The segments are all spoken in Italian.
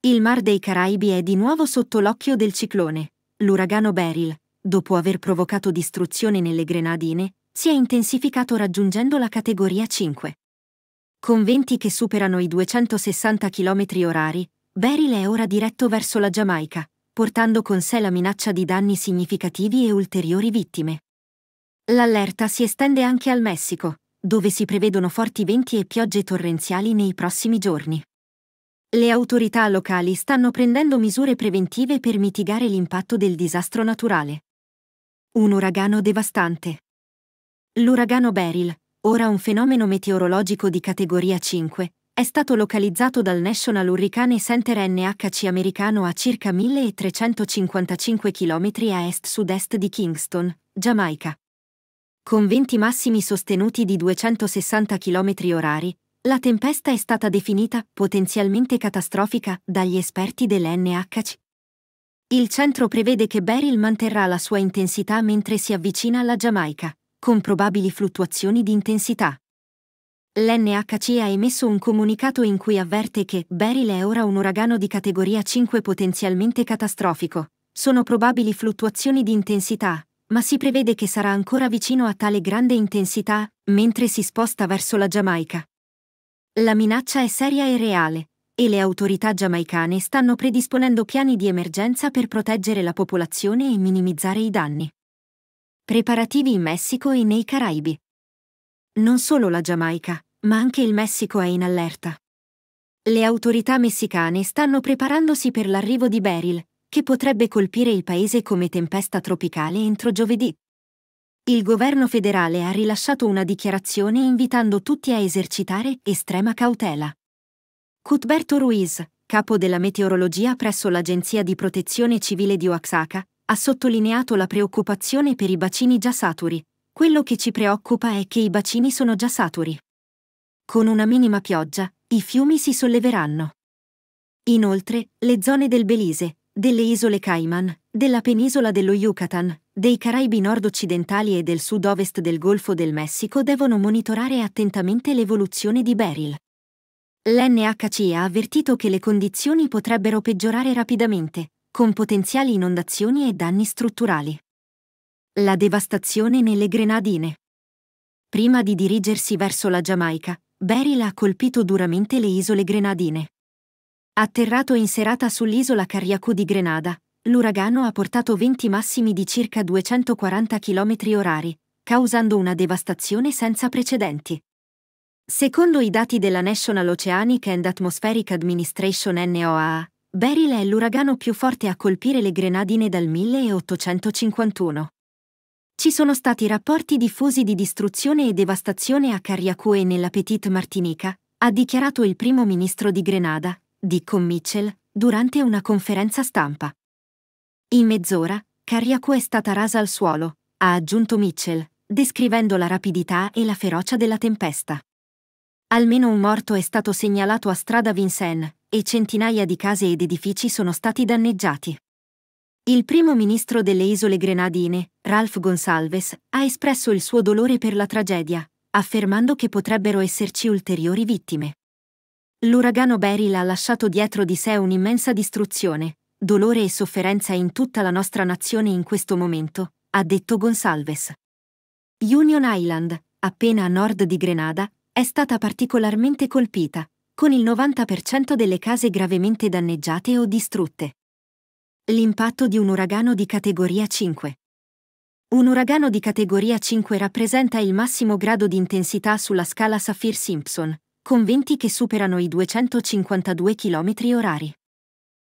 Il Mar dei Caraibi è di nuovo sotto l'occhio del ciclone. L'uragano Beryl, dopo aver provocato distruzione nelle Grenadine, si è intensificato raggiungendo la categoria 5. Con venti che superano i 260 km h Beryl è ora diretto verso la Giamaica, portando con sé la minaccia di danni significativi e ulteriori vittime. L'allerta si estende anche al Messico, dove si prevedono forti venti e piogge torrenziali nei prossimi giorni. Le autorità locali stanno prendendo misure preventive per mitigare l'impatto del disastro naturale. Un uragano devastante. L'uragano Beryl, ora un fenomeno meteorologico di categoria 5, è stato localizzato dal National Hurricane Center NHC americano a circa 1355 km a est-sud-est di Kingston, Giamaica. Con venti massimi sostenuti di 260 km orari, la tempesta è stata definita potenzialmente catastrofica dagli esperti dell'NHC. Il centro prevede che Beryl manterrà la sua intensità mentre si avvicina alla Giamaica, con probabili fluttuazioni di intensità. L'NHC ha emesso un comunicato in cui avverte che Beryl è ora un uragano di categoria 5 potenzialmente catastrofico. Sono probabili fluttuazioni di intensità, ma si prevede che sarà ancora vicino a tale grande intensità mentre si sposta verso la Giamaica. La minaccia è seria e reale, e le autorità giamaicane stanno predisponendo piani di emergenza per proteggere la popolazione e minimizzare i danni. Preparativi in Messico e nei Caraibi. Non solo la Giamaica, ma anche il Messico è in allerta. Le autorità messicane stanno preparandosi per l'arrivo di Beryl, che potrebbe colpire il paese come tempesta tropicale entro giovedì il governo federale ha rilasciato una dichiarazione invitando tutti a esercitare estrema cautela. Cutberto Ruiz, capo della meteorologia presso l'Agenzia di protezione civile di Oaxaca, ha sottolineato la preoccupazione per i bacini già saturi. Quello che ci preoccupa è che i bacini sono già saturi. Con una minima pioggia, i fiumi si solleveranno. Inoltre, le zone del Belize, delle isole Cayman, della penisola dello Yucatan, dei Caraibi nord-occidentali e del sud-ovest del Golfo del Messico devono monitorare attentamente l'evoluzione di Beryl. L'NHC ha avvertito che le condizioni potrebbero peggiorare rapidamente, con potenziali inondazioni e danni strutturali. La devastazione nelle Grenadine. Prima di dirigersi verso la Giamaica, Beryl ha colpito duramente le isole Grenadine. Atterrato in serata sull'isola Cariacú di Grenada, l'uragano ha portato venti massimi di circa 240 km orari, causando una devastazione senza precedenti. Secondo i dati della National Oceanic and Atmospheric Administration NOAA, Beryl è l'uragano più forte a colpire le Grenadine dal 1851. Ci sono stati rapporti diffusi di distruzione e devastazione a Carriacou e nella Petite Martinica, ha dichiarato il primo ministro di Grenada, Dick Mitchell, durante una conferenza stampa. In mezz'ora, Carriaco è stata rasa al suolo, ha aggiunto Mitchell, descrivendo la rapidità e la ferocia della tempesta. Almeno un morto è stato segnalato a strada Vincennes e centinaia di case ed edifici sono stati danneggiati. Il primo ministro delle Isole Grenadine, Ralph Gonsalves, ha espresso il suo dolore per la tragedia, affermando che potrebbero esserci ulteriori vittime. L'uragano Beryl ha lasciato dietro di sé un'immensa distruzione, dolore e sofferenza in tutta la nostra nazione in questo momento, ha detto Gonsalves. Union Island, appena a nord di Grenada, è stata particolarmente colpita, con il 90% delle case gravemente danneggiate o distrutte. L'impatto di un uragano di categoria 5. Un uragano di categoria 5 rappresenta il massimo grado di intensità sulla scala Saffir-Simpson, con venti che superano i 252 km orari.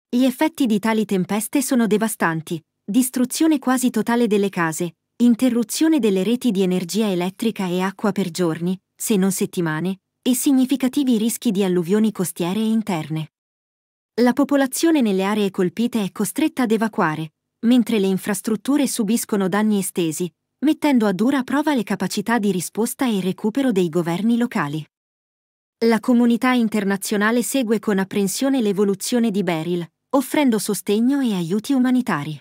Gli effetti di tali tempeste sono devastanti, distruzione quasi totale delle case, interruzione delle reti di energia elettrica e acqua per giorni, se non settimane, e significativi rischi di alluvioni costiere e interne. La popolazione nelle aree colpite è costretta ad evacuare, mentre le infrastrutture subiscono danni estesi, mettendo a dura prova le capacità di risposta e recupero dei governi locali. La comunità internazionale segue con apprensione l'evoluzione di Beryl, offrendo sostegno e aiuti umanitari.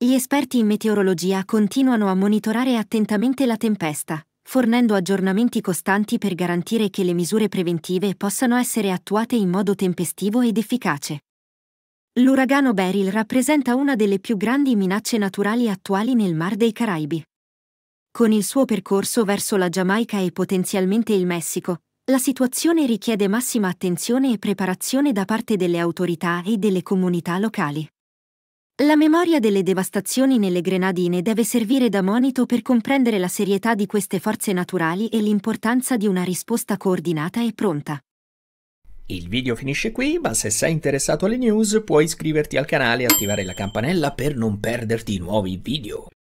Gli esperti in meteorologia continuano a monitorare attentamente la tempesta, fornendo aggiornamenti costanti per garantire che le misure preventive possano essere attuate in modo tempestivo ed efficace. L'uragano Beryl rappresenta una delle più grandi minacce naturali attuali nel Mar dei Caraibi. Con il suo percorso verso la Giamaica e potenzialmente il Messico, la situazione richiede massima attenzione e preparazione da parte delle autorità e delle comunità locali. La memoria delle devastazioni nelle Grenadine deve servire da monito per comprendere la serietà di queste forze naturali e l'importanza di una risposta coordinata e pronta. Il video finisce qui, ma se sei interessato alle news puoi iscriverti al canale e attivare la campanella per non perderti i nuovi video.